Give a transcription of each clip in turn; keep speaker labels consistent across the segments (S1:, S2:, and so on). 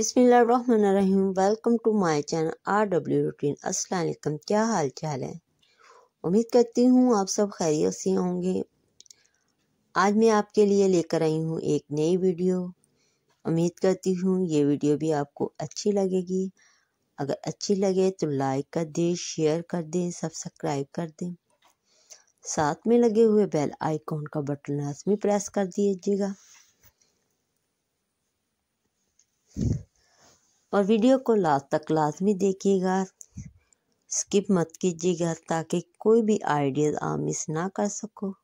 S1: Bismil welcome to my channel R W routine असलकम क्या हाल चाल है उम्मीद करती हूँ आप सब खैरियत से होंगे आज मैं आपके लिए लेकर आई हूँ एक नई वीडियो उम्मीद करती हूँ ये वीडियो भी आपको अच्छी लगेगी अगर अच्छी लगे तो लाइक कर दें शेयर कर दें सब्सक्राइब कर दें साथ में लगे हुए बेल आइकॉन का बटन लाजमी प्रेस कर दीजिएगा और वीडियो को लास्ट तक लाजमी देखिएगा स्किप मत कीजिएगा ताकि कोई भी आइडियाज़ आप मिस ना कर सको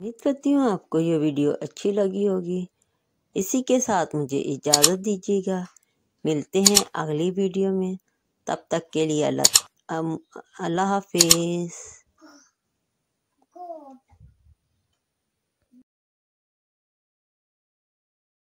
S1: उम्मीद करती हूँ आपको ये वीडियो अच्छी लगी होगी इसी के साथ मुझे इजाज़त दीजिएगा मिलते हैं अगली वीडियो में तब तक के लिए अल्लाह अल्लाह हाफिज़